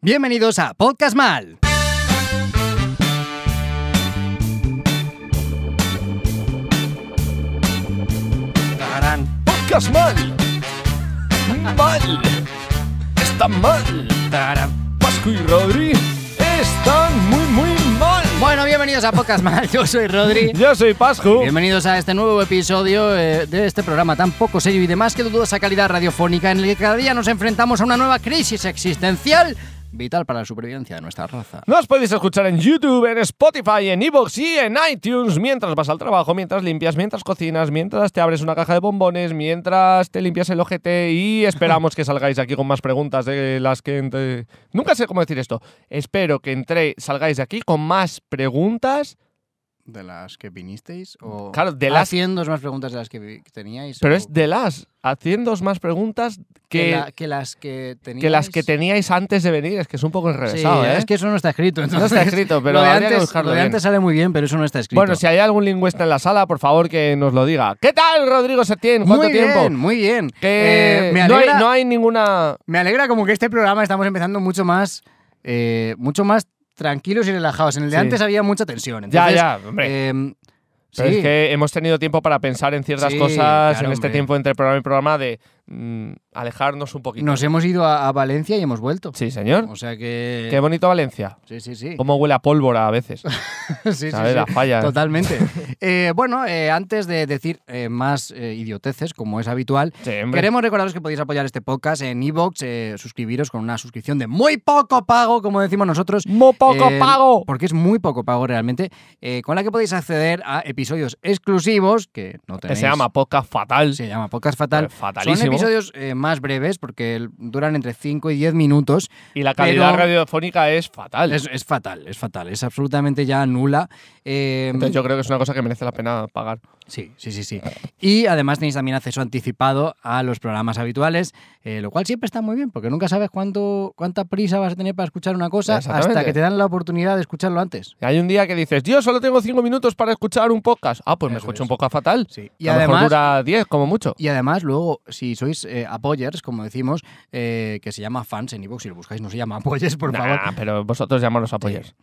Bienvenidos a Podcast Mal. Podcast Mal. Mal. Está mal. Pascu y Rodri están muy, muy mal. Bueno, bienvenidos a Podcast Mal. Yo soy Rodri. Yo soy Pascu. Bienvenidos a este nuevo episodio eh, de este programa tan poco serio y de más que dudosa calidad radiofónica en el que cada día nos enfrentamos a una nueva crisis existencial vital para la supervivencia de nuestra raza. Nos podéis escuchar en YouTube, en Spotify, en Evox y en iTunes mientras vas al trabajo, mientras limpias, mientras cocinas, mientras te abres una caja de bombones, mientras te limpias el ojete y esperamos que salgáis aquí con más preguntas de las que... Nunca sé cómo decir esto. Espero que salgáis de aquí con más preguntas ¿De las que vinisteis? O claro, de las. Haciendo más preguntas de las que teníais. Pero es de las. Haciendo más preguntas que, las que teníais. las que teníais antes de venir. Es que es un poco enrevesado, ¿eh? Es que eso no está escrito. no está escrito, pero de, antes, lo antes sale muy bien, pero eso no está escrito. Bueno, si hay algún lingüista en la sala, por favor que nos lo diga. ¿Qué tal, Rodrigo Setién? ¿Cuánto muy bien, Muy bien. Eh, no, hay, ninguna. Me alegra como que este programa estamos empezando mucho más. Eh, mucho más tranquilos y relajados. En el de antes había mucha tensión. ya, ya, hombre. Em, pero es que hemos tenido tiempo para pensar en ciertas cosas en este tiempo entre programa y programa de Mm, alejarnos un poquito. Nos hemos ido a, Valencia y hemos vuelto. Sí, señor. O sea que. Qué bonito Valencia. Sí, sí, sí. Cómo huele a pólvora a veces. sí, sí, sí. Las falla. Totalmente. Eh, bueno, eh, antes de decir eh, más idioteces, como es habitual, queremos recordaros que podéis apoyar este podcast en iVoox, suscribiros con una suscripción de muy poco pago, como decimos nosotros. ¡Muy poco pago! Porque es muy poco pago realmente, con la que podéis acceder a episodios exclusivos que no tenéis. se llama Podcast Fatal. Se llama Podcast Fatal. Fatalísimo episodios eh, más breves porque duran entre 5 y 10 minutos. Y la calidad radiofónica es fatal. Es, fatal, es fatal, es absolutamente ya nula. Entonces eh, yo creo que es una cosa que merece la pena pagar. Sí, sí, sí, sí. Y además tenéis también acceso anticipado a los programas habituales, eh, lo cual siempre está muy bien, porque nunca sabes cuánto, cuánta prisa vas a tener para escuchar una cosa hasta que te dan la oportunidad de escucharlo antes. Hay un día que dices, yo solo tengo cinco minutos para escuchar un podcast. Ah, pues me escucho un poco fatal. Sí. Y a además, mejor dura 10 como mucho. Y además, luego, si sois eh, apoyers, como decimos, eh, que se llama fans en iVoox, si lo buscáis no se llama apoyers, por nah, favor. pero vosotros llamaros apoyers.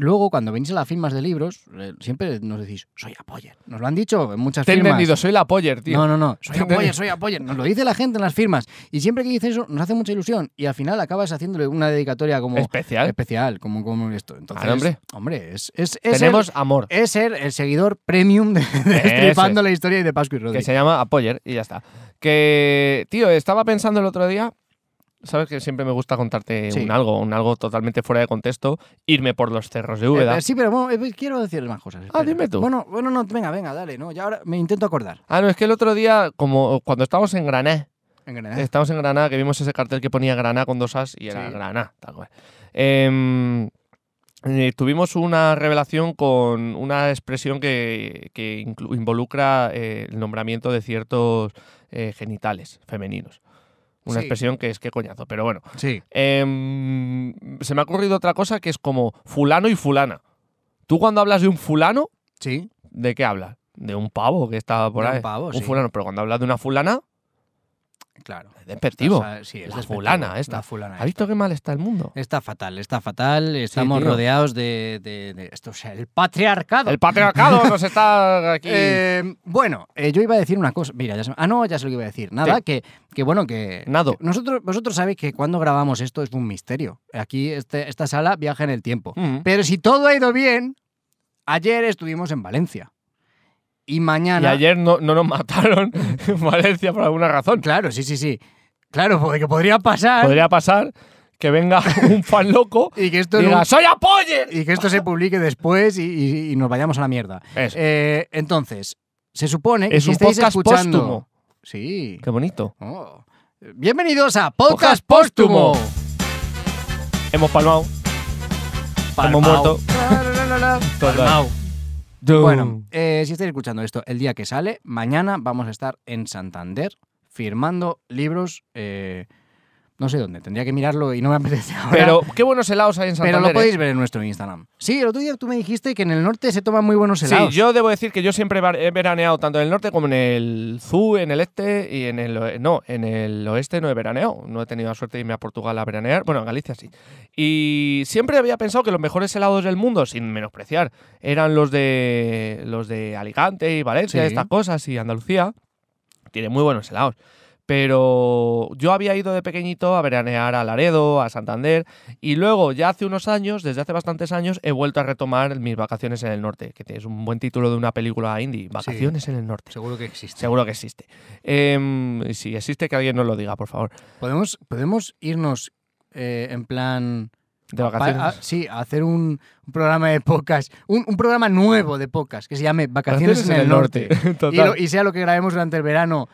luego, cuando venís a las firmas de libros, siempre nos decís, soy apoyer. Nos lo han dicho dicho en muchas firmas. Te he soy la Apoyer, tío. No, no, no, soy Apoyer, soy Apoyer. Nos lo dice la gente en las firmas. Y siempre que dice eso, nos hace mucha ilusión. Y al final acabas haciéndole una dedicatoria como. Especial. Especial, como, como esto. Entonces, hombre. Hombre, es. Tenemos amor. Es ser el seguidor premium de, Estripando la historia de Pascu y Rodríguez. Que se llama Apoyer y ya está. Que, tío, estaba pensando el otro día sabes que siempre me gusta contarte un algo, un algo totalmente fuera de contexto, irme por los cerros de Úbeda. Eh, sí, pero eh, quiero decir más cosas. Ah, dime tú. Bueno, bueno, no, venga, venga, dale, no, ya ahora me intento acordar. Ah, no, es que el otro día, como cuando estábamos en Granada, en Granada, que vimos ese cartel que ponía Granada con dos as y era Graná. Granada, tal cual. Em, eh, tuvimos una revelación con una expresión que, involucra el nombramiento de ciertos genitales femeninos. Una expresión que es que coñazo, pero bueno. Sí. Em, se me ha ocurrido otra cosa que es como fulano y fulana. Tú cuando hablas de un fulano, sí. ¿de qué hablas? De un pavo que estaba por ahí. Un, pavo, un fulano, pero cuando hablas de una fulana, Claro. Es despectivo. es, fulana esta. fulana ¿Ha visto qué mal está el mundo? Está fatal, está fatal. Estamos rodeados de, esto. O sea, el patriarcado. El patriarcado nos está aquí. Eh, bueno, eh, yo iba a decir una cosa. Mira, ya se, ah, no, ya sé lo que iba a decir. Nada, que, bueno, que. nada, Nosotros, vosotros sabéis que cuando grabamos esto es un misterio. Aquí este, esta sala viaja en el tiempo. Mm. Pero si todo ha ido bien, ayer estuvimos en Valencia. Y mañana. Y ayer no, no nos mataron en Valencia por alguna razón. Claro, sí, sí, sí. Claro, porque podría pasar. Podría pasar que venga un fan loco y que esto diga, ¡Soy apoye. Y que esto se publique después y, nos vayamos a la mierda. Eh, entonces, se supone que estáis escuchando... Sí. Qué bonito. Oh. Bienvenidos a Podcast, póstumo. Hemos palmado. Palmao Hemos muerto. Palmao. Bueno, eh, si estáis escuchando esto el día que sale, mañana vamos a estar en Santander firmando libros. Eh, no sé dónde, tendría que mirarlo y no me apetece ahora. Pero qué buenos helados hay en Santander. Pero lo ¿eh? podéis ver en nuestro Instagram. Sí, el otro día tú me dijiste que en el norte se toman muy buenos helados. Sí, yo debo decir que yo siempre he veraneado tanto en el norte como en el sur, en el este y en el no, en el oeste no he veraneado. No he tenido la suerte de irme a Portugal a veranear, bueno, a Galicia sí. Y siempre había pensado que los mejores helados del mundo, sin menospreciar, eran los de los de Alicante y Valencia, y estas cosas y Andalucía. Tiene muy buenos helados pero yo había ido de pequeñito a veranear a Laredo, a Santander, y luego ya hace unos años, desde hace bastantes años, he vuelto a retomar mis vacaciones en el norte, que es un buen título de una película indie, Vacaciones en el norte. Seguro que existe. Seguro que existe. Eh, si existe, que alguien nos lo diga, por favor. ¿Podemos, podemos irnos eh, en plan... De vacaciones. sí, a hacer un, programa de pocas, un, programa nuevo de pocas, que se llame Vacaciones, en, el Norte. y, sea lo que grabemos durante el verano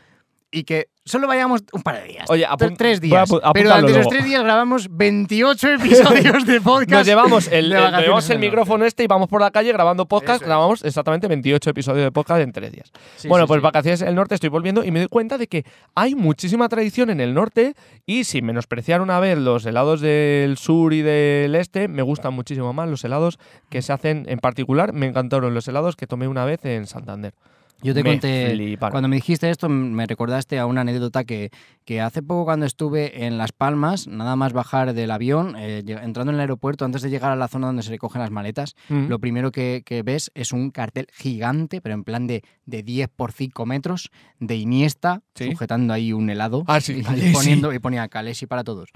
y que solo vayamos un par de días. Oye, tres días. pero durante los tres días grabamos 28 episodios de podcast. Nos llevamos el, llevamos el micrófono este y vamos por la calle grabando podcast. grabamos exactamente 28 episodios de podcast en tres días. bueno, pues vacaciones en el norte estoy volviendo y me doy cuenta de que hay muchísima tradición en el norte y sin menospreciar una vez los helados del sur y del este, me gustan muchísimo más los helados que se hacen en particular. Me encantaron los helados que tomé una vez en Santander. Yo te conté, cuando me dijiste esto, me recordaste a una anécdota que, que, hace poco cuando estuve en Las Palmas, nada más bajar del avión, eh, entrando en el aeropuerto, antes de llegar a la zona donde se recogen las maletas, mm. lo primero que, ves es un cartel gigante, pero en plan de, de 10 por 5 metros, de Iniesta, sujetando ahí un helado ah, y, poniendo, y ponía Calesi para todos.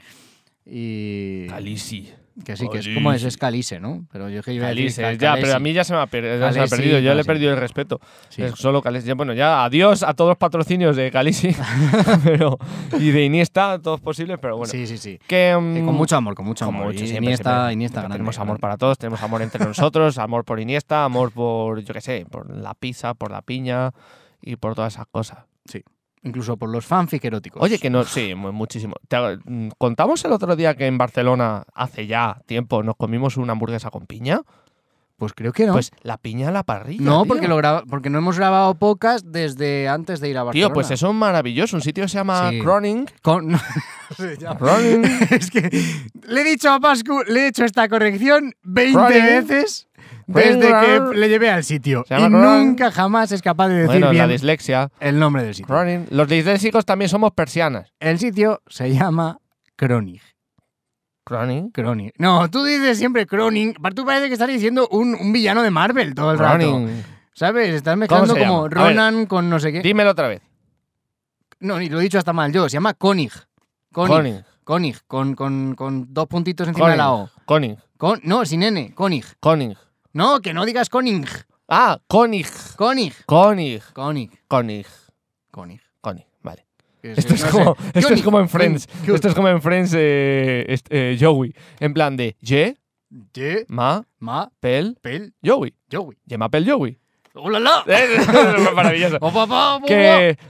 Y... Calisi Que sí, que es como es, es ¿no? Pero yo que ya, pero a mí ya se me ha, perdido, ya le he perdido el respeto. solo Bueno, ya adiós a todos los patrocinios de Calisi pero, y de Iniesta, todos posibles, pero bueno. Sí, sí, sí. Que, eh, mm, con mucho amor, con mucho amor. Iniesta, Iniesta Tenemos amor para todos, tenemos amor entre nosotros, amor por Iniesta, amor por, yo qué sé, por la pizza, por la piña y por todas esas cosas. Sí incluso por los fanfic eróticos. Oye, que no, sí, muchísimo. Mm, ¿Contamos el otro día que en Barcelona, hace ya tiempo, nos comimos una hamburguesa con piña? Pues creo que no. Pues la piña a la parrilla. No, porque lo porque no hemos grabado pocas desde antes de ir a Barcelona. Tío, pues eso es maravilloso. Un sitio se llama Croning. Croning. es que le he dicho a Pascu, le he hecho esta corrección 20 veces. Desde que le llevé al sitio. Y nunca jamás es capaz de decir bueno, dislexia. el nombre del sitio. Los disléxicos también somos persianas. El sitio se llama Kronig. ¿Kronig? No, tú dices siempre Kronig. Tú parece que estás diciendo un, villano de Marvel todo el rato. ¿Sabes? Estás mezclando como Ronan con no sé qué. Dímelo otra vez. No, ni lo he dicho hasta mal yo. Se llama Konig. Konig. Konig. Con, con, con, dos puntitos encima de la O. Konig. Con, no, sin N. Konig. Konig. No, que no digas Konig. Ah, Konig. Konig. Konig. Konig. Konig. Konig. Konig, Vale. esto, es, como, esto es, como, en Friends. Eh, esto es como en Friends, eh, Joey. En plan de, ye, Ye. Ma. Ma. Pel. Pel. Joey. Joey. Ye, pel, Joey. ¡Hola, Maravilloso.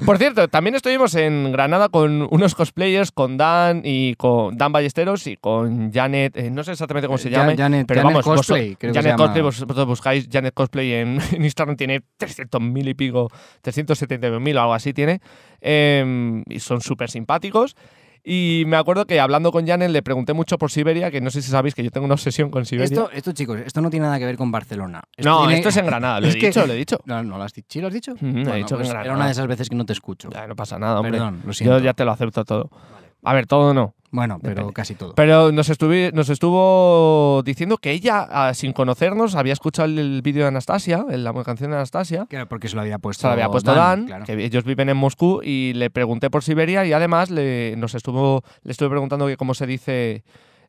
por cierto, también estuvimos en Granada con unos cosplayers, con Dan y con Dan Ballesteros y con Janet, eh, no sé exactamente cómo se llama, Janet, pero Janet Cosplay, Janet Cosplay, buscáis Janet Cosplay en, Instagram, tiene 300.000 y pico, 370.000 o algo así tiene, em, y son súper simpáticos. Y me acuerdo que hablando con Janel le pregunté mucho por Siberia, que no sé si sabéis que yo tengo una obsesión con Siberia. Esto, chicos, esto no tiene nada que ver con Barcelona. no, esto es en Granada, lo he dicho, lo he dicho. No, no, ¿lo has dicho? lo has dicho? Pues, era una de esas veces que no te escucho. Ya, no pasa nada, hombre. Perdón, lo siento. Yo ya te lo acepto todo. A ver, todo no. Bueno, pero casi todo. Pero nos, nos estuvo diciendo que ella, ah, sin conocernos, había escuchado el, vídeo de Anastasia, la canción de Anastasia. Claro, porque se lo había puesto, se lo había puesto Dan, que ellos viven en Moscú, y le pregunté por Siberia y además le, nos estuvo, le estuve preguntando que cómo se dice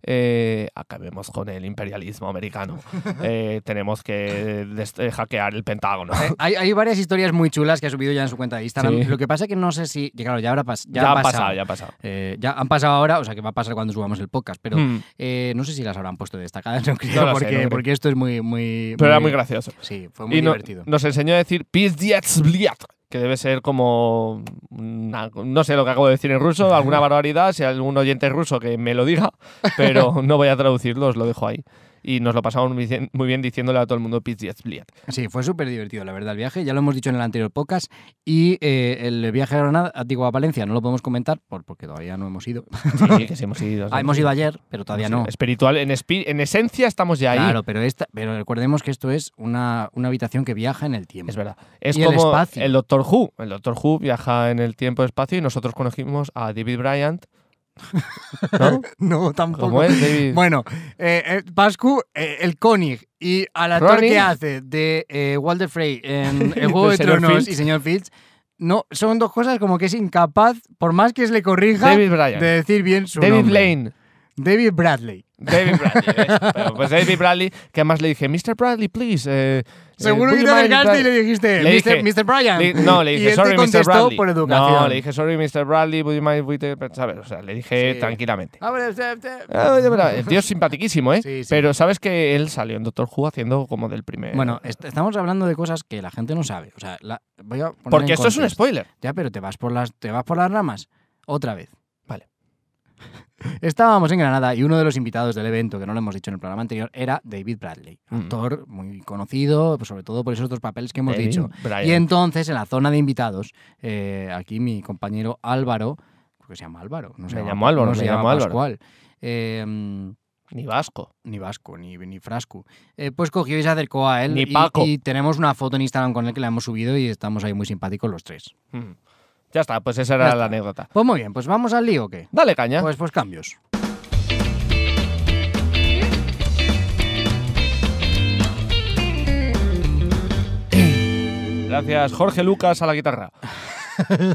eh, acabemos con el imperialismo americano. Eh, tenemos que eh, hackear el Pentágono. Hay, varias historias muy chulas que ha subido ya en su cuenta de Instagram. Lo que pasa es que no sé si. Ya, claro, ya habrá ya, pasado, Ya ha pasado. ya han pasado ahora, o sea que va a pasar cuando subamos el podcast, pero mm. no sé si las habrán puesto destacadas, porque, esto es muy. muy pero era muy gracioso. Sí, fue muy divertido. nos enseñó a decir Peace que debe ser como, no sé lo que acabo de decir en ruso, alguna barbaridad, si hay algún oyente ruso que me lo diga, pero no voy a traducirlo, os lo dejo ahí y nos lo pasamos muy bien, diciéndole a todo el mundo Pizziet Sí, fue súper divertido, la verdad, el viaje. Ya lo hemos dicho en el anterior podcast. Y eh, el viaje a Granada, digo, a Valencia, no lo podemos comentar por, porque todavía no hemos ido. Sí, que sí hemos ido. Ah, hemos ido ayer, pero todavía no. Espiritual, en, en esencia estamos ya ahí. Claro, pero, esta, pero recordemos que esto es una, una habitación que viaja en el tiempo. Es verdad. Es como el, Doctor Who. El Doctor Who viaja en el tiempo-espacio y y nosotros conocimos a David Bryant ¿No? tampoco. Bueno, eh, eh, Pascu, eh, el König y al actor que hace de Walter Frey en El Juego de, Tronos y Señor Fitz, no, son dos cosas como que es incapaz, por más que se le corrija, de decir bien su David nombre. David Blaine. David Bradley. David Bradley, pues David Bradley, que además le dije, Mr. Bradley, please, Seguro eh, que te acercaste y le dijiste, Mr. Brian. no, le dije, sorry, Mr. Bradley. No, le dije, sorry, Mr. Bradley, would O sea, le dije tranquilamente. Ah, el tío es simpaticísimo, ¿eh? Pero sabes que él salió en Doctor Who haciendo como del primer. Bueno, estamos hablando de cosas que la gente no sabe. O sea, voy a Porque esto es un spoiler. Ya, pero te vas por las, te vas por las ramas. Otra vez. Estábamos en Granada y uno de los invitados del evento, que no lo hemos dicho en el programa anterior, era David Bradley, mm. actor muy conocido, pues sobre todo por esos otros papeles que hemos dicho. Y entonces, en la zona de invitados, eh, aquí mi compañero Álvaro, creo que se llama Álvaro, no se llama Álvaro, no se llama Álvaro. ni Vasco. Ni Vasco, ni, ni Frasco. Eh, pues cogió y se acercó a él. Y, tenemos una foto en Instagram con él que la hemos subido y estamos ahí muy simpáticos los tres. Mm. Ya está, pues esa era la anécdota. Pues muy bien, pues vamos al lío, ¿qué? Dale caña. Pues, pues cambios. Gracias, Jorge Lucas a la guitarra. ¿No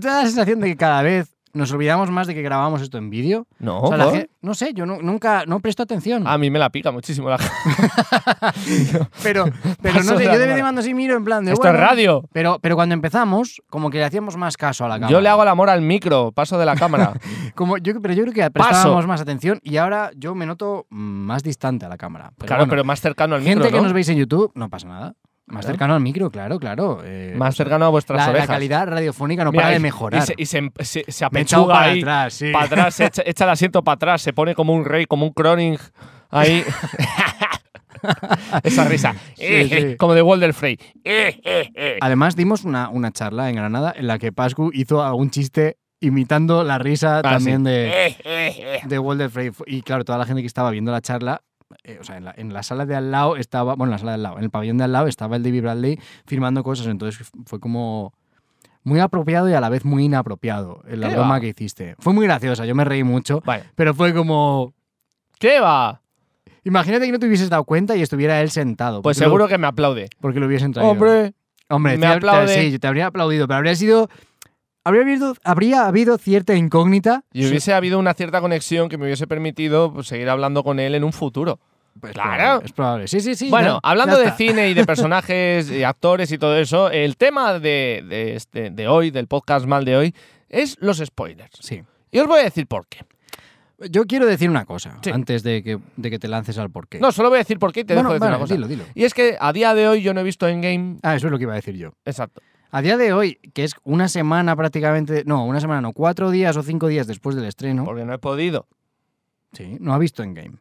te da la sensación de que cada vez nos olvidamos más de que grabamos esto en vídeo. No, no sé, yo nunca no presto atención. A mí me la pica muchísimo la Pero, pero no sé, yo de vez en cuando miro en plan de. Esto es radio. Pero, pero cuando empezamos, como que le hacíamos más caso a la cámara. Yo le hago el amor al micro, paso de la cámara. como yo, pero yo creo que prestábamos más atención y ahora yo me noto más distante a la cámara. claro, pero más cercano al micro. Gente que nos veis en YouTube, no pasa nada. Más cercano al micro, claro, claro. Eh, más cercano a vuestras orejas. La calidad radiofónica no para de mejorar. Y se, y em, para ahí, atrás, echa, el asiento para atrás, se pone como un rey, como un croning ahí. Esa risa. Eh, eh, como de Walder Frey. Además, dimos una, una, charla en Granada en la que Pascu hizo algún chiste imitando la risa ah, también de, de Walder Frey. Y claro, toda la gente que estaba viendo la charla eh, o sea, en la, en sala de al lado estaba, bueno, en la sala de al lado, en el pabellón de al lado estaba el David Bradley firmando cosas, entonces fue como muy apropiado y a la vez muy inapropiado el eh, la broma que hiciste. Fue muy graciosa, yo me reí mucho, pero fue como... ¿Qué va? Imagínate que no te hubieses dado cuenta y estuviera él sentado. Pues seguro que me aplaude. Porque lo hubiesen entrado ¡Hombre! Hombre, me aplaude. te habría aplaudido, pero habría sido habría habido, cierta incógnita. Y hubiese habido una cierta conexión que me hubiese permitido pues, seguir hablando con él en un futuro. Pues claro. es probable. Sí, sí, sí. Bueno, hablando de cine y de personajes y actores y todo eso, el tema de, este, de hoy, del podcast mal de hoy, es los spoilers. Sí. Y os voy a decir por qué. Yo quiero decir una cosa antes de que, te lances al porqué. No, solo voy a decir por qué y te dejo decir una cosa. Dilo, dilo. Y es que a día de hoy yo no he visto Endgame. Ah, eso es lo que iba a decir yo. Exacto. A día de hoy, que es una semana prácticamente, no, una semana no, cuatro días o cinco días después del estreno. Porque no he podido. Sí, no ha visto Endgame.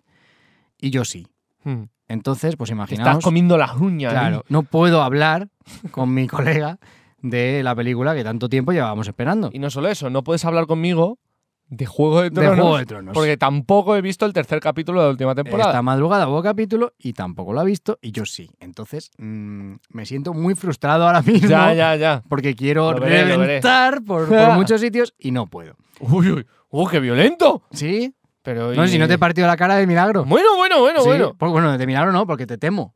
Y yo sí. Hmm. Entonces, pues imaginaos. Estás comiendo las uñas. ¿eh? Claro, no puedo hablar con mi colega de la película que tanto tiempo llevábamos esperando. Y no solo eso, no puedes hablar conmigo de Juego de Tronos. Porque tampoco he visto el tercer capítulo de la última temporada. Esta madrugada hubo capítulo y tampoco lo ha visto y yo sí. Entonces mm, me siento muy frustrado ahora mismo. Ya, ya, ya. Porque quiero reventar por, muchos sitios y no puedo. Uy, uy. Uy, ¡Uh, qué violento! Sí no, si no te he partido la cara de milagro. Bueno, bueno, bueno, bueno. bueno, de milagro no, porque te temo.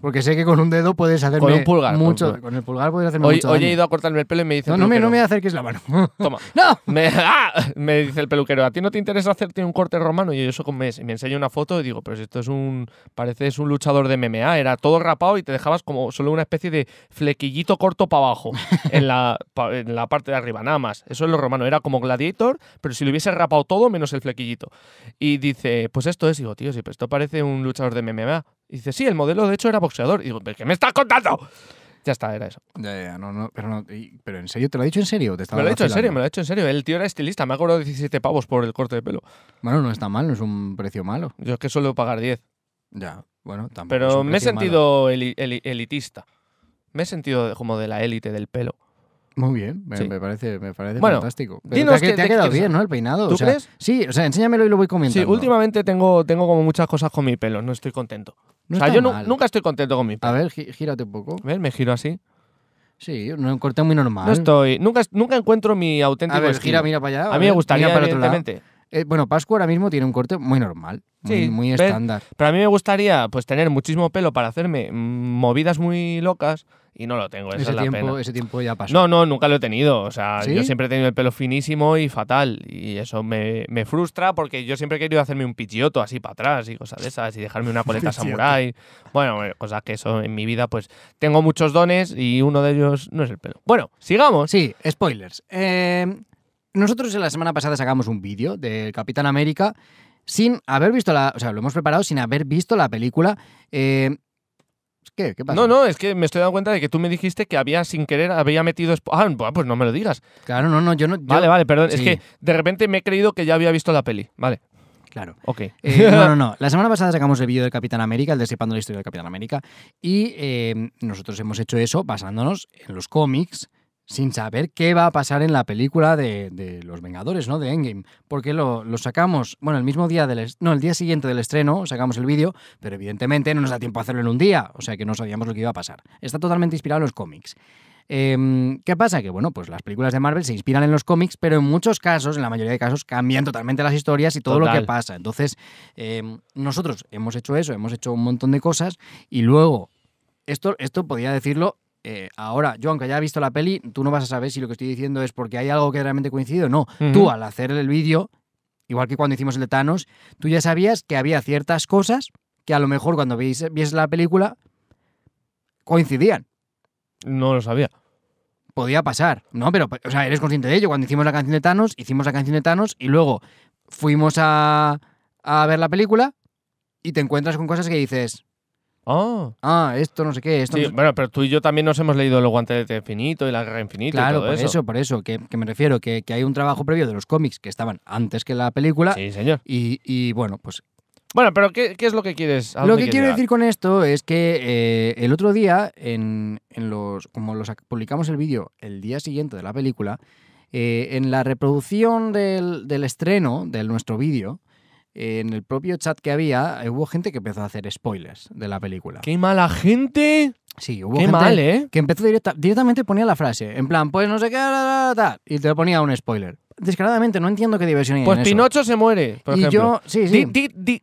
Porque, sé que con un dedo puedes hacerme con un pulgar, mucho. Con, el pulgar puedes hoy, Hoy he ido a cortarme el pelo y me dice. No, no me, no me acerques la mano. Toma. ¡No! Ah, me, dice el peluquero, ¿a ti no te interesa hacerte un corte romano? Y yo eso con me enseño una foto y digo, pero si esto es un. Pareces un luchador de MMA. Era todo rapado y te dejabas como solo una especie de flequillito corto para abajo. en, la, en la parte de arriba, nada más. Eso es lo romano. Era como gladiator, pero si lo hubiese rapado todo menos el flequillito. Y dice, pues esto es, digo, tío, si esto parece un luchador de MMA. dice, sí, el modelo de hecho era boxeador. digo, qué me estás contando? Ya está, era eso. Ya, no, no, pero, no, pero en serio, ¿te lo he dicho en serio? me lo ha dicho en serio, me lo ha dicho en serio. El tío era estilista, me ha cobrado 17 pavos por el corte de pelo. Bueno, no está mal, no es un precio malo. Yo es que suelo pagar 10. Ya, bueno, tampoco. Pero me he sentido elitista. Me he sentido como de la élite del pelo. Muy bien, me, parece, me parece fantástico. dinos que, te ha quedado bien, ¿no? El peinado. ¿Tú crees? Sí, o sea, enséñamelo y lo voy comentando. Sí, últimamente tengo, tengo como muchas cosas con mi pelo, no estoy contento. o sea, yo nunca estoy contento con mi pelo. A ver, gírate un poco. A ver, me giro así. Sí, un corte muy normal. No estoy. Nunca, nunca encuentro mi auténtico. A ver, gira, mira para allá. A, mí me gustaría, para evidentemente. lado. Eh, bueno, Pascu ahora mismo tiene un corte muy normal, muy, estándar. Pero a mí me gustaría pues tener muchísimo pelo para hacerme mm, movidas muy locas y no lo tengo. ese, tiempo, ya pasó. No, no, nunca lo he tenido. O sea, yo siempre he tenido el pelo finísimo y fatal. Y eso me, me, frustra porque yo siempre he querido hacerme un pichioto así para atrás y cosas de esas y dejarme una coleta samurai. Bueno, bueno, cosas que eso en mi vida, pues tengo muchos dones y uno de ellos no es el pelo. Bueno, sigamos. Sí, spoilers. Eh, nosotros en la semana pasada sacamos un vídeo del Capitán América sin haber visto la. O sea, lo hemos preparado sin haber visto la película. Eh, ¿Qué? ¿Qué pasa? No, no, es que me estoy dando cuenta de que tú me dijiste que había sin querer, había metido. Ah, pues no me lo digas. Claro, no, no, yo no. Vale, vale, perdón. Es que de repente me he creído que ya había visto la peli. Vale. Claro. Ok. Eh, no, no, no. La semana pasada sacamos el vídeo del Capitán América, el Sepando la historia del Capitán América, y eh, nosotros hemos hecho eso basándonos en los cómics sin saber qué va a pasar en la película de, Los Vengadores, ¿no? De Endgame. Porque lo, sacamos, bueno, el mismo día del... No, el día siguiente del estreno sacamos el vídeo, pero evidentemente no nos da tiempo a hacerlo en un día, o sea que no sabíamos lo que iba a pasar. Está totalmente inspirado en los cómics. Em, ¿Qué pasa? Que bueno, pues las películas de Marvel se inspiran en los cómics, pero en muchos casos, en la mayoría de casos, cambian totalmente las historias y todo lo que pasa. Entonces, em, nosotros hemos hecho eso, hemos hecho un montón de cosas y luego, esto, esto podía decirlo eh, ahora, yo aunque haya visto la peli, tú no vas a saber si lo que estoy diciendo es porque hay algo que realmente coincide o no. Tú al hacer el vídeo, igual que cuando hicimos el de Thanos, tú ya sabías que había ciertas cosas que a lo mejor cuando vies, la película coincidían. No lo sabía. Podía pasar, ¿no? Pero, eres consciente de ello. Cuando hicimos la canción de Thanos, hicimos la canción de Thanos y luego fuimos a ver la película y te encuentras con cosas que dices, Oh. Ah, esto no sé qué. Esto Bueno, pero tú y yo también nos hemos leído El de Infinito y La Guerra Infinita. Claro, por eso, por eso, que, me refiero, que, hay un trabajo previo de los cómics que estaban antes que la película. Sí, señor. Y, bueno, pues. Bueno, pero ¿qué, es lo que quieres? Lo que quiero decir con esto es que eh, el otro día, en, en, los, como los publicamos el vídeo el día siguiente de la película, eh, en la reproducción del, del estreno de nuestro vídeo, en el propio chat que había, eh, hubo gente que empezó a hacer spoilers de la película. ¡Qué mala gente! Sí, hubo Qué gente ¿eh? que empezó directamente directamente ponía la frase, en plan, pues no sé qué, y te ponía un spoiler. Descaradamente, no entiendo qué diversión hay Pues Pinocho se muere, por y Yo, sí, sí.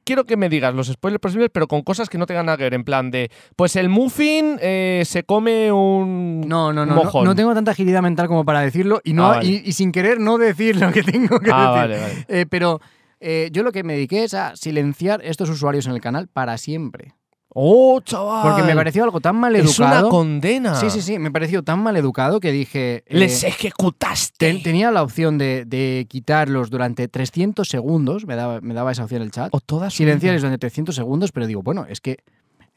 quiero que me digas los spoilers posibles, pero con cosas que no tengan nada que ver, en plan de, pues el Muffin eh, se come un no, no, no, No, no, tengo tanta agilidad mental como para decirlo y, no, ah, y, sin querer no decir lo que tengo que ah, decir. Vale, vale. Eh, pero eh, yo lo que me dediqué es a silenciar estos usuarios en el canal para siempre. ¡Oh, chaval! Porque me pareció algo tan mal educado. Es una condena. Sí, sí, sí. Me pareció tan mal educado que dije. Eh, ¡Les ejecutaste! tenía la opción de, quitarlos durante 300 segundos. Me daba, me daba esa opción el chat. O todas. Silenciarles durante 300 segundos, pero digo, bueno, es que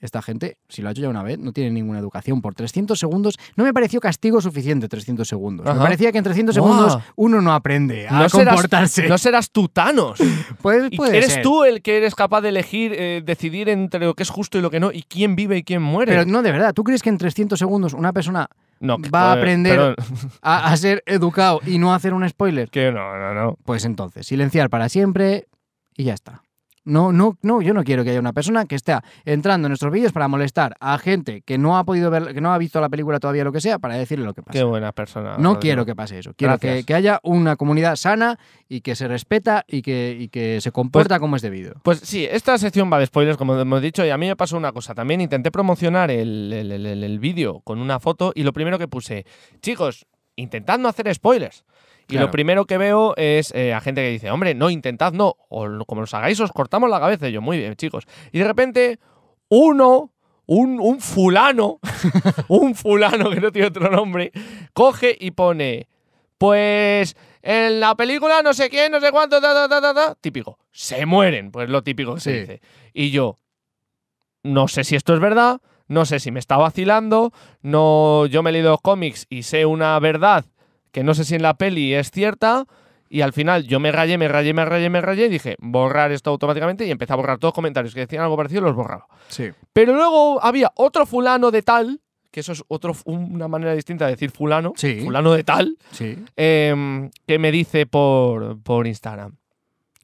esta gente, si lo ha hecho ya una vez, no tiene ninguna educación. Por 300 segundos, no me pareció castigo suficiente 300 segundos. Me parecía que en 300 segundos uno no aprende a comportarse. no serás tutanos. Thanos. pues, eres tú el que eres capaz de elegir, eh, decidir entre lo que es justo y lo que no, y quién vive y quién muere. Pero no, de verdad, ¿tú crees que en 300 segundos una persona va a eh, aprender a, a, ser educado y no hacer un spoiler. Que no, no, no. Pues entonces, silenciar para siempre y ya está. No, no, no, yo no quiero que haya una persona que esté entrando en nuestros vídeos para molestar a gente que no ha podido ver, que no ha visto la película todavía, lo que sea, para decirle lo que pasa. Qué buena persona. No quiero que pase eso. Quiero que, haya una comunidad sana y que se respeta y que, que se comporta pues como es debido. Pues sí, esta sección va de spoilers, como hemos dicho, y a mí me pasó una cosa. También intenté promocionar el, vídeo con una foto y lo primero que puse, chicos, intentando hacer spoilers. Y lo primero que veo es eh, a gente que dice, hombre, no, intentad no, o como os hagáis, os cortamos la cabeza. yo, muy bien, chicos. Y de repente, uno, un, fulano, un fulano que no tiene otro nombre, coge y pone, pues en la película no sé quién, no sé cuánto, típico, se mueren, pues lo típico que se dice. Y yo, no sé si esto es verdad, no sé si me está vacilando, no, yo me he leído cómics y sé una verdad que no sé si en la peli es cierta. Y al final yo me rayé, me rayé, me rayé, me rayé y dije, borrar esto automáticamente y empecé a borrar todos los comentarios que decían algo parecido los borraba. Sí. Pero luego había otro fulano de tal, que eso es otro, una manera distinta de decir fulano, sí. fulano de tal, sí. Em, que me dice por, por Instagram,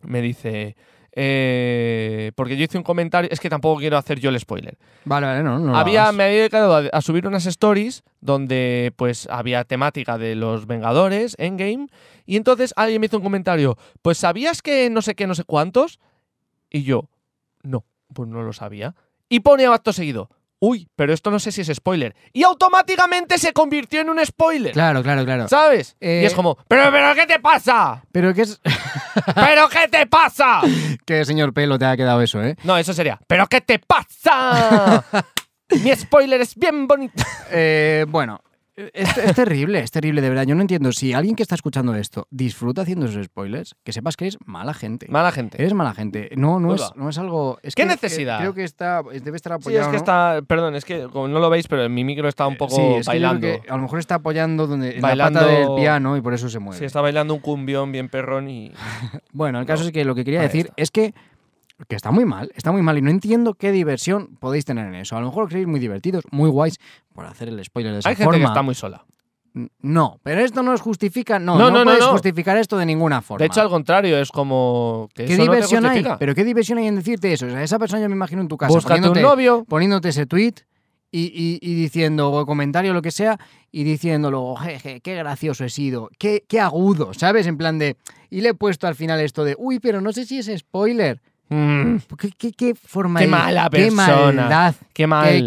me dice, eh, porque yo hice un comentario, es que tampoco quiero hacer yo el spoiler. Vale, vale, no, había, me había dedicado a, subir unas stories donde pues había temática de los Vengadores, Endgame, y entonces alguien me hizo un comentario, pues ¿sabías que no sé qué, no sé cuántos? Y yo, no, pues no lo sabía. Y pone acto seguido, uy, pero esto no sé si es spoiler. Y automáticamente se convirtió en un spoiler. Claro, claro, claro. ¿Sabes? Eh, y es como, pero, pero, ¿qué te pasa? Pero qué es... ¿Pero qué te pasa? que señor pelo te ha quedado eso, ¿eh? No, eso sería, ¿pero qué te pasa? Mi spoiler es bien bonito. Eh, bueno, es, terrible, es terrible, de verdad. Yo no entiendo. Si alguien que está escuchando esto disfruta haciendo esos spoilers, que sepas que eres mala gente. Mala gente. Eres mala gente. No, no, es, no es, algo. ¿Qué necesidad? creo que está, debe estar apoyado. Sí, es que está. Perdón, es que no lo veis, pero mi micro está un eh, poco sí, es bailando. Que a lo mejor está apoyando donde, en bailando, la del piano y por eso se mueve. Sí, está bailando un cumbión bien perrón y. bueno, el caso es que lo que quería decir es que que está muy mal, está muy mal y no entiendo qué diversión podéis tener en eso. A lo mejor creéis muy divertidos, muy guays por hacer el spoiler de esa Hay gente que está muy sola. No, pero esto no es justifica, no, no, no, justificar esto de ninguna forma. De hecho, al contrario, es como ¿Qué diversión hay? Pero qué diversión hay en decirte eso. O sea, esa persona yo me imagino en tu casa poniéndote, novio. poniéndote ese tweet y, y, diciendo, o comentario, lo que sea, y diciéndolo, jeje, qué gracioso he sido, qué, qué agudo, ¿sabes? En plan de, y le he puesto al final esto de, uy, pero no sé si es spoiler. Mm. Pues, ¿Qué, qué, qué, forma qué de, mala persona. Qué mal.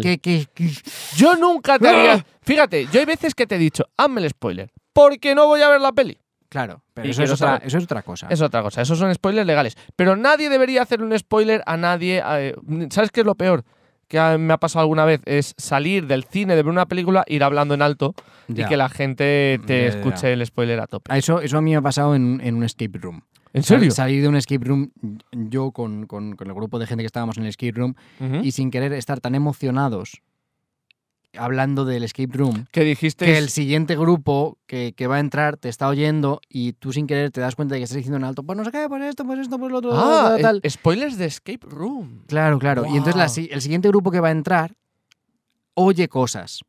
yo nunca te había. ¡Ah! Fíjate, yo hay veces que te he dicho, hazme el spoiler, porque no voy a ver la peli. Claro, pero eso es, otra, eso es, otra, cosa. Es otra cosa, esos son spoilers legales. Pero nadie debería hacer un spoiler a nadie. Eh, ¿Sabes qué es lo peor? que me ha pasado alguna vez es salir del cine de ver una película, ir hablando en alto y que la gente te escuche el spoiler a tope. Eso, eso a mí me ha pasado en, en un escape room. ¿En serio? Salir de un escape room, yo con, con, el grupo de gente que estábamos en el escape room, y sin querer estar tan emocionados hablando del escape room. Que dijiste. Que el siguiente grupo que, que, va a entrar te está oyendo y tú sin querer te das cuenta de que estás diciendo en alto, pues no se cae por esto, pues esto, por pues lo otro. Ah, spoilers de escape room. Claro, claro. Y entonces la, el siguiente grupo que va a entrar oye cosas.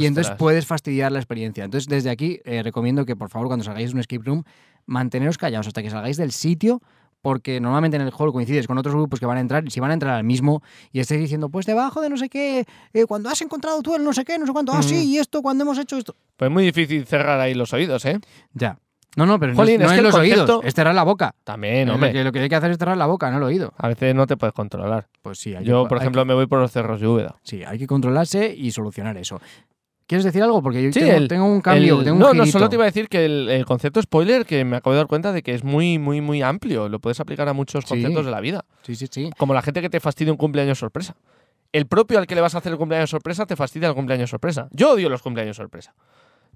Y entonces puedes fastidiar la experiencia. Entonces, desde aquí eh, recomiendo que, por favor, cuando salgáis de un escape room, manteneros callados hasta que salgáis del sitio porque normalmente en el juego coincides con otros grupos que van a entrar y si van a entrar al mismo y estáis diciendo, pues debajo de no sé qué, eh, cuando has encontrado tú el no sé qué, no sé cuánto, ah, mm. y esto, cuando hemos hecho esto. Pues muy difícil cerrar ahí los oídos, ¿eh? Ya. No, no, pero no, es, que los oídos, es cerrar la boca. También, hombre. lo que hay que hacer es cerrar la boca, no el oído. A veces no te puedes controlar. Pues sí. Yo, por ejemplo, me voy por los cerros de Úbeda. Sí, hay que controlarse y solucionar eso. ¿Quieres decir algo? Porque yo tengo, un cambio. no, no, solo te iba a decir que el, concepto spoiler, que me acabo de dar cuenta de que es muy, muy, muy amplio. Lo puedes aplicar a muchos conceptos de la vida. Sí, sí, sí. Como la gente que te fastidia un cumpleaños sorpresa. El propio al que le vas a hacer el cumpleaños sorpresa te fastidia el cumpleaños sorpresa. Yo odio los cumpleaños sorpresa.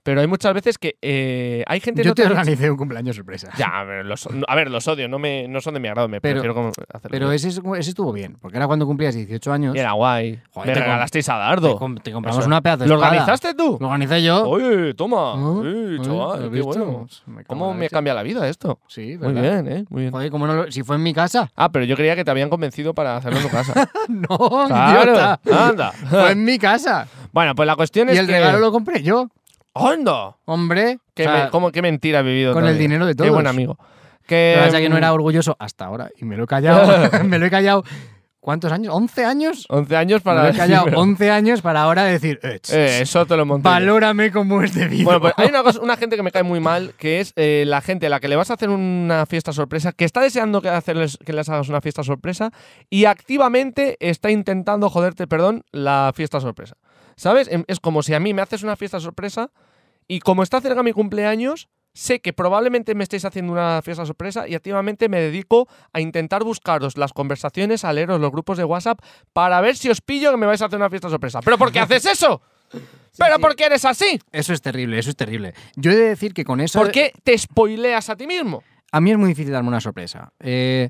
Pero hay muchas veces que eh, hay gente... Yo te organicé un cumpleaños sorpresa. Ya, a ver, los, a ver, los odio, no, me, no son de mi agrado, me pero, hacerlo. Pero ese, ese, estuvo bien, porque era cuando cumplías 18 años. era guay. me te regalasteis a Dardo. Te, compramos una pedazo de ¿Lo organizaste tú? Lo organizé yo. Oye, toma. Ah, sí, chaval, qué bueno. ¿Cómo me cambia la vida esto? Sí, ¿verdad? Muy bien, ¿eh? Muy bien. Joder, ¿cómo no lo, si fue en mi casa. Ah, pero yo creía que te habían convencido para hacerlo en tu casa. no, claro, idiota. Anda. fue en mi casa. Bueno, pues la cuestión es que... Y el regalo lo compré yo. ¡Hondo! Hombre. Qué, qué mentira he vivido. Con el dinero de todos. Qué buen amigo. Que, que no mm, era orgulloso hasta ahora. Y me lo he callado. me lo he callado. ¿Cuántos años? ¿11 años? 11 años para. Me callado 11 años para ahora decir. Eh, eso te lo monté. Valórame como es debido. Bueno, pues hay una, cosa, una gente que me cae muy mal, que es eh, la gente a la que le vas a hacer una fiesta sorpresa, que está deseando que, que les hagas una fiesta sorpresa y activamente está intentando joderte, perdón, la fiesta sorpresa. ¿Sabes? Em, es como si a mí me haces una fiesta sorpresa y como está cerca mi cumpleaños, sé que probablemente me estéis haciendo una fiesta sorpresa y activamente me dedico a intentar buscaros las conversaciones, a leeros los grupos de WhatsApp para ver si os pillo que me vais a hacer una fiesta sorpresa. ¿Pero por qué haces eso? ¿Pero por qué eres así? Eso es terrible, eso es terrible. Yo he de decir que con eso... ¿Por qué te spoileas a ti mismo? A mí es muy difícil darme una sorpresa. Eh...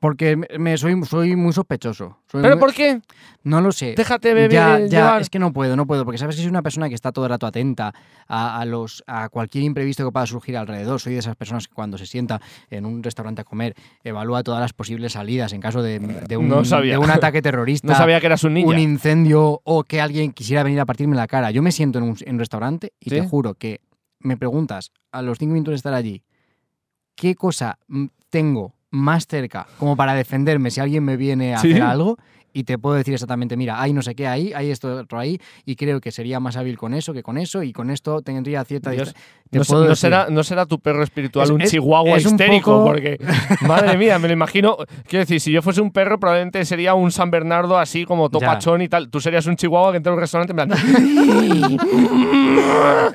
Porque me, soy, muy sospechoso. ¿Pero por qué? No lo sé. Déjate beber. Ya, es que no puedo, no puedo. Porque sabes que soy una persona que está todo el rato atenta a, los, a cualquier imprevisto que pueda surgir alrededor. Soy de esas personas que cuando se sienta en un restaurante a comer, evalúa todas las posibles salidas en caso de, un, ataque terrorista. no sabía que eras un niño. Un incendio o que alguien quisiera venir a partirme la cara. Yo me siento en un, restaurante y te juro que me preguntas a los cinco minutos de estar allí, ¿qué cosa tengo más cerca, como para defenderme si alguien me viene a hacer algo, y te puedo decir exactamente, mira, hay no sé qué ahí, hay esto otro ahí, y creo que sería más hábil con eso que con eso, y con esto tendría cierta no, será, tu perro espiritual un chihuahua histérico, porque, madre mía, me lo imagino. Quiero decir, si yo fuese un perro, probablemente sería un San Bernardo así como topachón y tal. Tú serías un chihuahua que entra en un restaurante me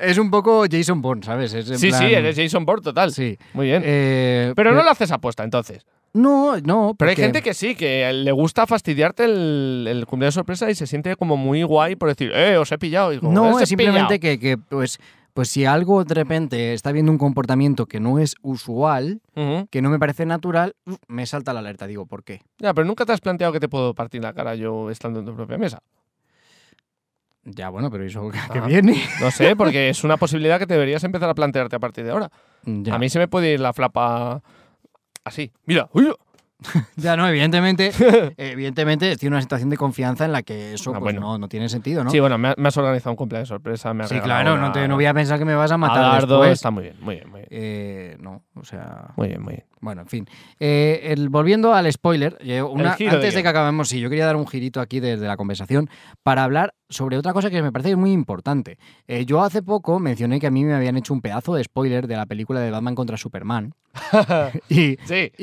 es un poco Jason Bourne, ¿sabes? sí, sí, eres Jason Bourne, total. Sí. Muy bien. Eh, Pero no eh lo haces apuesta, entonces. No, no. Pero hay gente que sí, que le gusta fastidiarte el el, el cumpleaños sorpresa y se siente como muy guay por decir, eh, os he pillado. no, es simplemente que, pues, pues si algo de repente está viendo un comportamiento que no es usual, que no me parece natural, me salta la alerta. Digo, ¿por qué? Ya, pero nunca te has planteado que te puedo partir la cara yo estando en tu propia mesa. Ya, bueno, pero eso que ah, viene. No sé, porque es una posibilidad que deberías empezar a plantearte a partir de ahora. A mí se me puede ir la flapa así. Mira, uy, ya no, evidentemente, evidentemente tiene una situación de confianza en la que eso ah, pues, no, tiene sentido, ¿no? Sí, bueno, me, has organizado un cumpleaños sorpresa. Me sí, claro, no, te, voy a pensar que me vas a matar. después. está muy bien, muy bien, muy bien. Eh, no, o sea. Muy bien, muy bien. Bueno, en fin. Eh, el, volviendo al spoiler, eh, antes de, que acabemos, sí, yo quería dar un girito aquí desde la conversación para hablar sobre otra cosa que me parece muy importante. Eh, yo hace poco mencioné que a mí me habían hecho un pedazo de spoiler de la película de Batman contra Superman. y,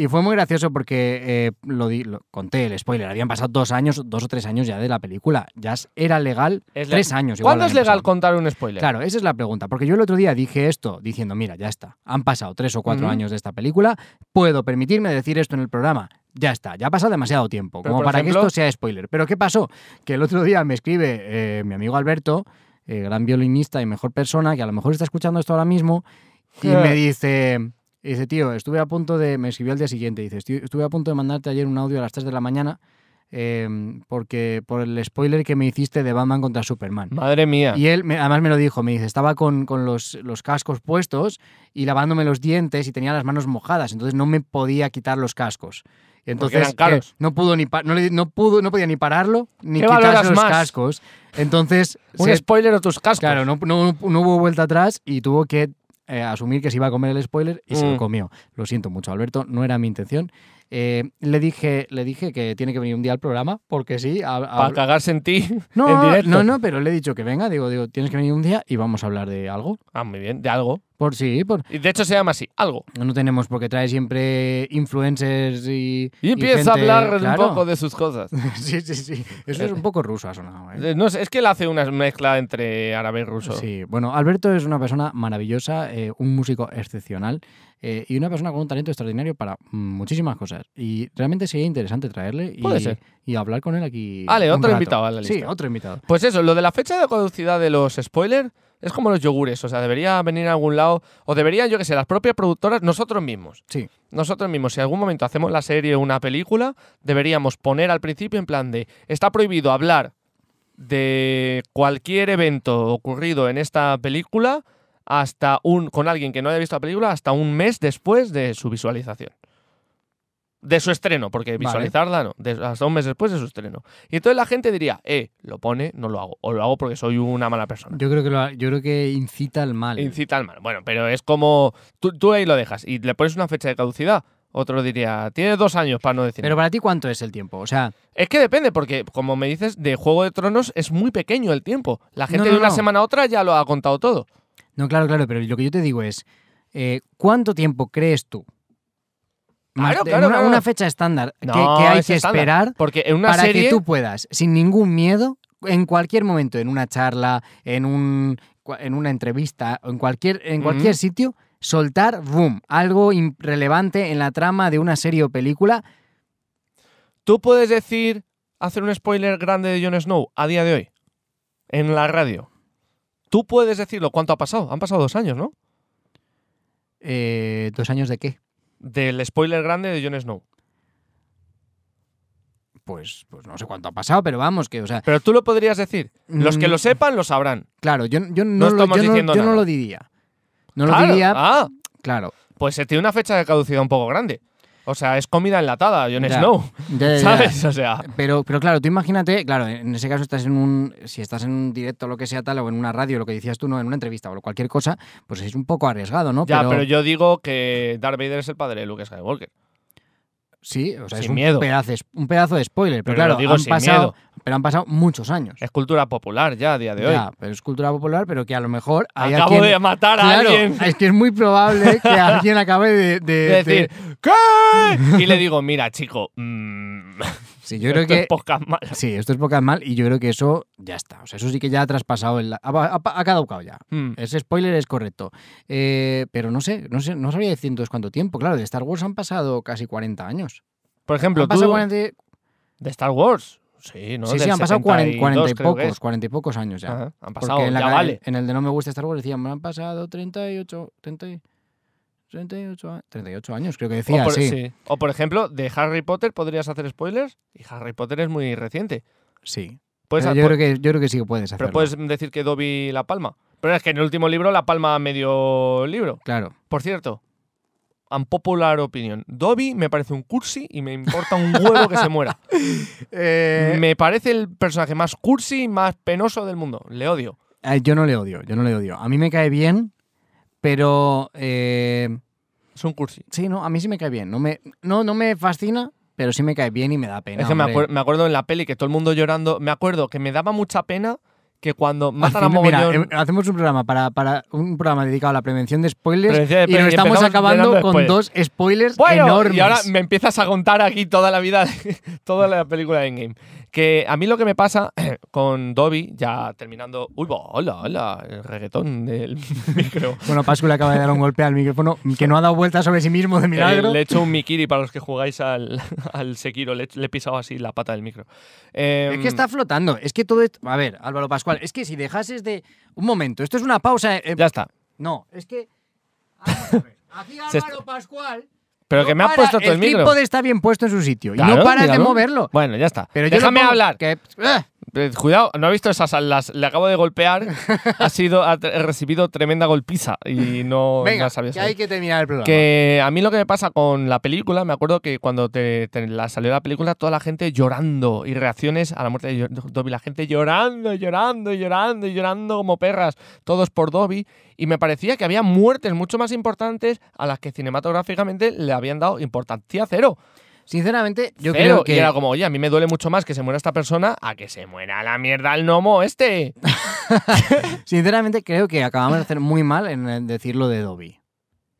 fue muy gracioso porque eh, lo, conté el spoiler. Habían pasado dos años, dos o tres años ya de la película. Ya era legal tres años. Igual ¿Cuándo es legal contar un spoiler? Claro, esa es la pregunta. Porque yo el otro día dije esto diciendo, mira, ya está. Han pasado tres o cuatro años de esta película. Puedo permitirme decir esto en el programa ya está, ya pasa demasiado tiempo, como para que esto sea spoiler. Pero ¿qué pasó? Que el otro día me escribe eh, mi amigo Alberto, eh, gran violinista y mejor persona, que a lo mejor está escuchando esto ahora mismo, y eh. me dice, dice, tío, estuve a punto de, me escribió al día siguiente, dice, estuve a punto de mandarte ayer un audio a las 3 de la mañana. Em, porque por el spoiler que me hiciste de Batman contra Superman. Madre mía. Y él además me lo dijo, me dice, estaba con, los, los, cascos puestos y lavándome los dientes y tenía las manos mojadas, entonces no me podía quitar los cascos. Entonces eh, no pudo ni no, no, pudo no podía ni pararlo ni quitar los cascos. Entonces un spoiler a tus cascos. Claro, no, hubo vuelta atrás y tuvo que eh, asumir que se iba a comer el spoiler y se lo mm. comió. Lo siento mucho, Alberto, no era mi intención. Eh, le dije le dije que tiene que venir un día al programa porque sí. A, Para cagarse en ti. No, no, no, pero le he dicho que venga. Digo, digo, tienes que venir un día y vamos a hablar de algo. Ah, muy bien, de algo. Por sí, por... Y de hecho se llama así, algo. No tenemos porque trae siempre influencers y... Y empieza a hablar un poco de sus cosas. sí, sí, sí. Eso es un poco ruso ha sonado. ¿eh? Eh, no, es que él hace una mezcla entre árabe y ruso. Sí, bueno, Alberto es una persona maravillosa, eh, un músico excepcional. y una persona con un talento extraordinario para muchísimas cosas. Y realmente sería interesante traerle y, hablar con él aquí. Vale, otro invitado a la Sí, otro invitado. Pues eso, lo de la fecha de caducidad de los spoilers es como los yogures, o sea, debería venir a algún lado, o deberían, yo que sé, las propias productoras, nosotros mismos. Sí. Nosotros mismos, si en algún momento hacemos la serie o una película, deberíamos poner al principio en plan de, está prohibido hablar de cualquier evento ocurrido en esta película hasta un, con alguien que no haya visto la película hasta un mes después de su visualización de su estreno, porque visualizarla no, hasta un mes después de su estreno. Y entonces la gente diría, eh, lo pone, no lo hago, o lo hago porque soy una mala persona. Yo creo que, lo, yo creo que incita al mal. Incita al mal, bueno, pero es como, tú, ahí lo dejas y le pones una fecha de caducidad. Otro diría, tiene dos años para no decir. Pero para ti, ¿cuánto es el tiempo? O sea. Es que depende, porque como me dices, de Juego de Tronos es muy pequeño el tiempo. La gente de una semana a otra ya lo ha contado todo. No, claro, claro, pero lo que yo te digo es, eh, ¿cuánto tiempo crees tú una, fecha estándar que, hay que esperar para que tú puedas, sin ningún miedo, en cualquier momento, en una charla, en, en una entrevista, en cualquier, en cualquier sitio, soltar boom, algo irrelevante en la trama de una serie o película. Tú puedes decir, hacer un spoiler grande de Jon Snow a día de hoy, en la radio. Tú puedes decirlo. ¿Cuánto ha pasado? Han pasado dos años, ¿no? Eh, ¿Dos años de qué? del spoiler grande de Jon Snow. Pues, pues, no sé cuánto ha pasado, pero vamos, que, o sea. Pero tú lo podrías decir. Los que mm. lo sepan lo sabrán. Claro, yo, yo, no, lo, no, yo no, lo diría. No lo diría. Ah, claro. Pues se tiene una fecha de caducidad un poco grande. O sea, es comida enlatada, Jon Snow. ¿Sabes? O sea. Pero, pero claro, tú imagínate, claro, en ese caso estás en un. Si estás en un directo o lo que sea tal, o en una radio, lo que decías tú, no, en una entrevista o cualquier cosa, pues es un poco arriesgado, ¿no? Ya, pero, yo digo que Darth Vader es el padre de Luke Skywalker. Sí, o sea, es un miedo. Pedazo, un pedazo de spoiler, pero, claro, digo han pasado, pero han pasado muchos años. Es cultura popular ya a día de hoy. Pero es cultura popular, pero que a lo mejor Acabo de matar a alguien. Es que es muy probable que alguien acabe de, decir Y le digo, mira, chico, mm, Sí, yo creo esto que. Es pocas mal. Sí, esto es pocas mal y yo creo que eso ya está. O sea, eso sí que ya ha traspasado el. Ha, caducado ya. Hmm. Ese spoiler es correcto. Eh, pero no sé, no sé, no sabría decir cuánto tiempo. Claro, de Star Wars han pasado casi 40 años. Por ejemplo, tú. De Star Wars. Sí, Sí, sí, han pasado cuarenta 40, y pocos, 40 y pocos años ya. han pasado, en, en el de No Me Gusta Star Wars decían, me han pasado 38, 30 38, 38 años, creo que decía. O por, O por ejemplo, de Harry Potter podrías hacer spoilers y Harry Potter es muy reciente. Sí. yo, creo que, yo creo que sí que puedes hacerlo. Pero puedes decir que Dobby La Palma. Pero es que en el último libro La Palma medio libro. Claro. Por cierto, popular opinión. Dobby me parece un cursi y me importa un huevo que se muera. Eh, me parece el personaje más cursi y más penoso del mundo. Le odio. Eh, yo no le odio, yo no le odio. A mí me cae bien pero. Eh, es un cursi. Sí, no, a mí sí me cae bien. No me, no, no me fascina, pero sí me cae bien y me da pena. me, acuerdo en la peli que todo el mundo llorando. Me acuerdo que me daba mucha pena que cuando matan a em, hacemos un programa para, para, un programa dedicado a la prevención de spoilers y nos estamos acabando con dos spoilers enormes. Y ahora me empiezas a contar aquí toda la vida, toda la película de Endgame. Que a mí lo que me pasa con Dobby, ya terminando. Uy, hola, hola, el reggaetón del micro. bueno, Pascual acaba de dar un golpe al micrófono que no ha dado vuelta sobre sí mismo de eh, milagro. le he hecho un Mikiri para los que jugáis al, al Sekiro, le, he pisado así la pata del micro. es que está em, flotando, es que todo. esto... a ver, Álvaro Pascual, es que si dejases de. Un momento, esto es una pausa. Eh, eh. ya está. No, es que. Aquí Álvaro Pascual pero que me ha puesto todo el, micro. El de está bien puesto en su sitio. y no paras de moverlo. Bueno, ya está. Pero Déjame hablar. Eh, cuidado, no ha visto esas alas. Le acabo de golpear. ha sido ha recibido tremenda golpiza y no, Venga, no Que hay que terminar el programa. Que a mí lo que me pasa con la película, me acuerdo que cuando la salió la película, toda la gente llorando y reacciones a la muerte de Dobby. La gente llorando, llorando, llorando, llorando como perras, todos por Dobby. Y me parecía que había muertes mucho más importantes a las que cinematográficamente le habían dado importancia cero. Sinceramente, yo creo que. era como, oye, a mí me duele mucho más que se muera esta persona a que se muera la mierda el gnomo este. Sinceramente, creo que acabamos de hacer muy mal en decir lo de Dobby.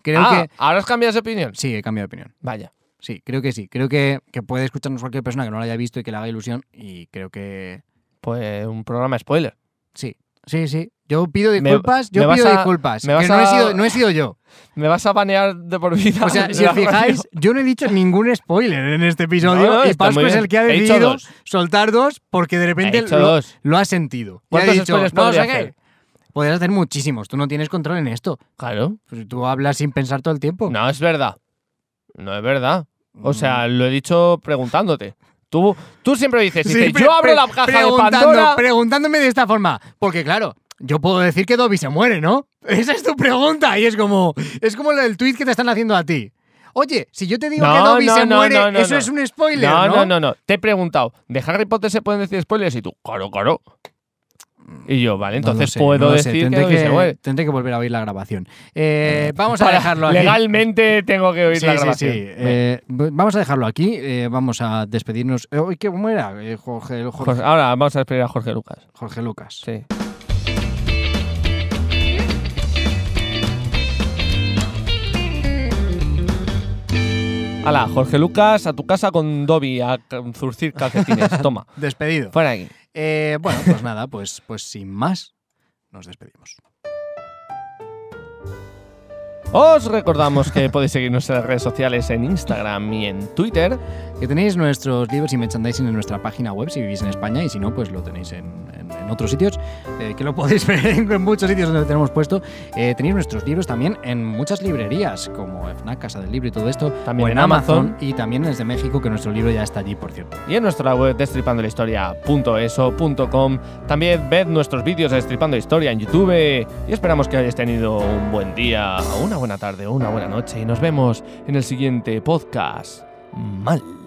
Creo ah, que. ¿Ahora has cambiado de opinión? Sí, he cambiado de opinión. Vaya. Sí, creo que sí. Creo que, que puede escucharnos cualquier persona que no la haya visto y que le haga ilusión. Y creo que. Pues un programa spoiler. Sí, Sí, sí. Yo pido disculpas, yo pido disculpas. no, he sido, yo. Me vas a panear de por vida. O sea, si os fijáis, yo no he dicho ningún spoiler en este episodio y Pascu es el que ha decidido soltar dos porque de repente lo, ha sentido. ¿Cuántos ha dicho, spoilers no, hacer? Podrías hacer muchísimos, tú no tienes control en esto. Claro. Pues tú hablas sin pensar todo el tiempo. No, es verdad. No es verdad. O sea, mm. lo he dicho preguntándote. Tú, tú siempre dices, yo abro la caja de Pandora. Preguntándome de esta forma, porque claro, yo puedo decir que Dobby se muere, ¿no? Esa es tu pregunta y es como, es como el tweet que te están haciendo a ti. Oye, si yo te digo que Dobby se muere, eso es un spoiler. No, no, no, no. Te he preguntado, ¿de Harry Potter se pueden decir spoilers? Y tú, claro, claro. Y yo, vale, entonces puedo decir tendré que, que volver a oír la grabación. Eh, eh, vamos a dejarlo aquí. Legalmente tengo que oír la grabación. Eh, vamos a dejarlo aquí, vamos a despedirnos. hoy ¿Qué Jorge, Ahora vamos a despedir a Jorge Lucas. Jorge Lucas. Sí. hola Jorge Lucas, a tu casa con Dobby a zurcir calcetines. Toma. Despedido. Fuera aquí. Eh, bueno, pues nada, pues, pues sin más, nos despedimos. Os recordamos que podéis seguir nuestras redes sociales en Instagram y en Twitter. Que tenéis nuestros libros y merchandising en nuestra página web si vivís en España y si no, pues lo tenéis en, en, otros sitios, eh, que lo podéis ver en muchos sitios donde tenemos puesto. Eh, tenéis nuestros libros también en muchas librerías, como FNAC, Casa del Libro y todo esto, también en, Amazon, y también desde México, que nuestro libro ya está allí, por cierto. Y en nuestra web destripandolahistoria.eso.com también ved nuestros vídeos de Destripando Historia en YouTube y esperamos que hayáis tenido un buen día, una buena tarde una buena noche y nos vemos en el siguiente podcast. Mal.